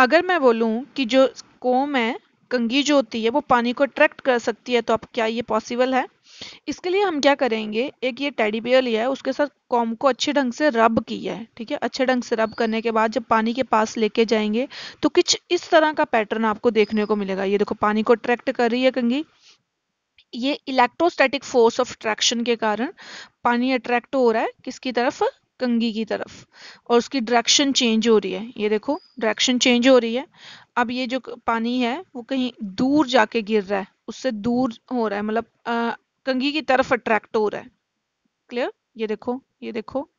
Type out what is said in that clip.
अगर मैं बोलूँ कि जो कोम है कंगी जो होती है वो पानी को अट्रैक्ट कर सकती है तो अब क्या ये पॉसिबल है इसके लिए हम क्या करेंगे एक ये टेडी बियर लिया है उसके साथ कॉम को अच्छे ढंग से रब किया है ठीक है अच्छे ढंग से रब करने के बाद जब पानी के पास लेके जाएंगे तो कुछ इस तरह का पैटर्न आपको देखने को मिलेगा ये देखो पानी को अट्रैक्ट कर रही है कंगी ये इलेक्ट्रोस्टैटिक फोर्स ऑफ अट्रैक्शन के कारण पानी अट्रैक्ट हो रहा है किसकी तरफ कंगी की तरफ और उसकी डायरेक्शन चेंज हो रही है ये देखो डायरेक्शन चेंज हो रही है अब ये जो पानी है वो कहीं दूर जाके गिर रहा है उससे दूर हो रहा है मतलब कंघी की तरफ अट्रैक्ट हो रहा है क्लियर ये देखो ये देखो